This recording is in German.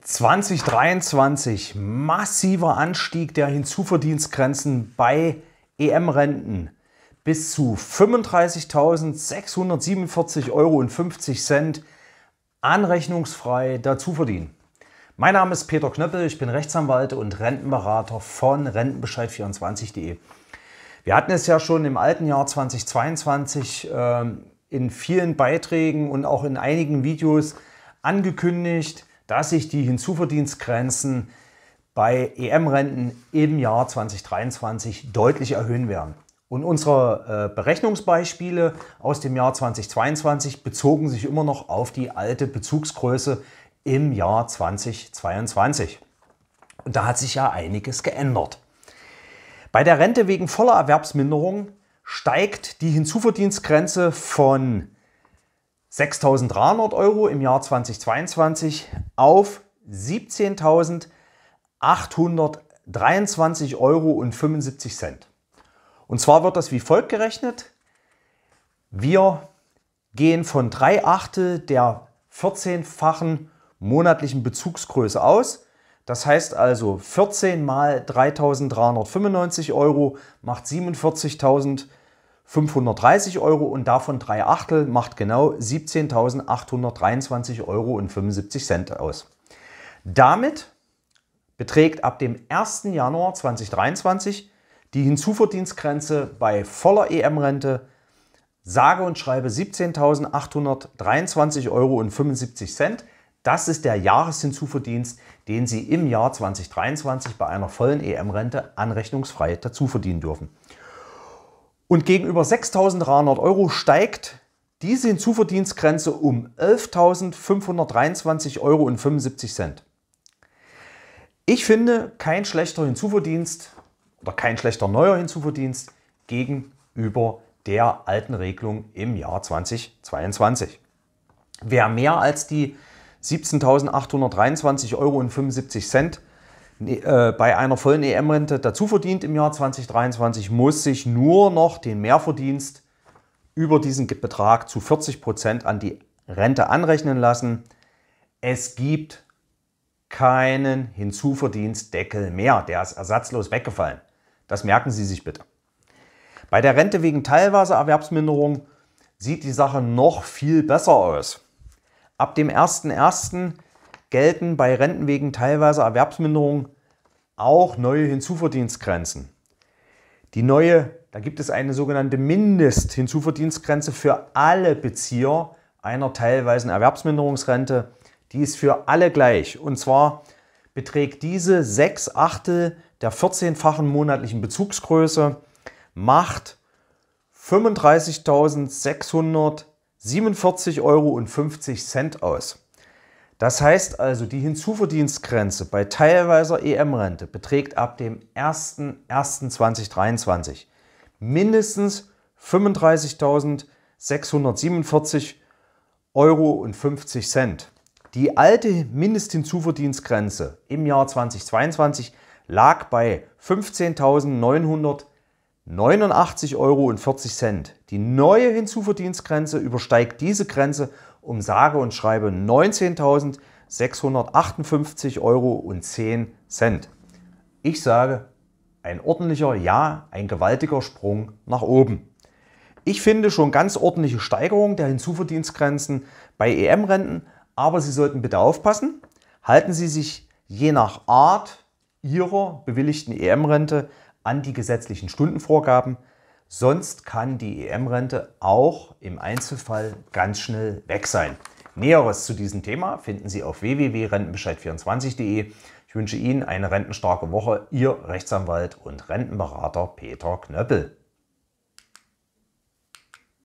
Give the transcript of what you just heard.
2023 massiver Anstieg der Hinzuverdienstgrenzen bei EM-Renten bis zu 35.647,50 Euro anrechnungsfrei dazu verdienen. Mein Name ist Peter Knöppel, ich bin Rechtsanwalt und Rentenberater von rentenbescheid24.de. Wir hatten es ja schon im alten Jahr 2022 äh, in vielen Beiträgen und auch in einigen Videos angekündigt, dass sich die Hinzuverdienstgrenzen bei EM-Renten im Jahr 2023 deutlich erhöhen werden. Und unsere äh, Berechnungsbeispiele aus dem Jahr 2022 bezogen sich immer noch auf die alte Bezugsgröße im Jahr 2022. Und da hat sich ja einiges geändert. Bei der Rente wegen voller Erwerbsminderung steigt die Hinzuverdienstgrenze von 6.300 Euro im Jahr 2022 auf 17.823,75 Euro und zwar wird das wie folgt gerechnet. Wir gehen von 3 Achtel der 14-fachen monatlichen Bezugsgröße aus. Das heißt also 14 mal 3.395 Euro macht 47.000 Euro. 530 Euro und davon drei Achtel macht genau 17.823,75 Euro aus. Damit beträgt ab dem 1. Januar 2023 die Hinzuverdienstgrenze bei voller EM-Rente sage und schreibe 17.823,75 Euro. Das ist der Jahreshinzuverdienst, den Sie im Jahr 2023 bei einer vollen EM-Rente anrechnungsfrei dazu verdienen dürfen. Und gegenüber 6.300 Euro steigt diese Hinzuverdienstgrenze um 11.523,75 Euro. Ich finde kein schlechter Hinzuverdienst oder kein schlechter neuer Hinzuverdienst gegenüber der alten Regelung im Jahr 2022. Wer mehr als die 17.823,75 Euro äh, bei einer vollen EM-Rente dazu verdient im Jahr 2023, muss sich nur noch den Mehrverdienst über diesen Betrag zu 40 Prozent an die Rente anrechnen lassen. Es gibt keinen Hinzuverdienstdeckel mehr. Der ist ersatzlos weggefallen. Das merken Sie sich bitte. Bei der Rente wegen teilweise Erwerbsminderung sieht die Sache noch viel besser aus. Ab dem 01.01 gelten bei Renten wegen teilweiser Erwerbsminderung auch neue Hinzuverdienstgrenzen. Die neue, da gibt es eine sogenannte Mindesthinzuverdienstgrenze für alle Bezieher einer teilweisen Erwerbsminderungsrente. Die ist für alle gleich. Und zwar beträgt diese 6 Achtel der 14-fachen monatlichen Bezugsgröße, macht 35.647,50 Euro aus. Das heißt also, die Hinzuverdienstgrenze bei teilweiser EM-Rente beträgt ab dem 01.01.2023 mindestens 35.647 Euro und 50 Cent. Die alte Mindesthinzuverdienstgrenze im Jahr 2022 lag bei 15.989 Euro und 40 Cent. Die neue Hinzuverdienstgrenze übersteigt diese Grenze um sage und schreibe 19.658,10 Euro. Ich sage, ein ordentlicher, ja, ein gewaltiger Sprung nach oben. Ich finde schon ganz ordentliche Steigerung der Hinzuverdienstgrenzen bei EM-Renten, aber Sie sollten bitte aufpassen. Halten Sie sich je nach Art Ihrer bewilligten EM-Rente an die gesetzlichen Stundenvorgaben. Sonst kann die EM-Rente auch im Einzelfall ganz schnell weg sein. Näheres zu diesem Thema finden Sie auf www.rentenbescheid24.de. Ich wünsche Ihnen eine rentenstarke Woche. Ihr Rechtsanwalt und Rentenberater Peter Knöppel.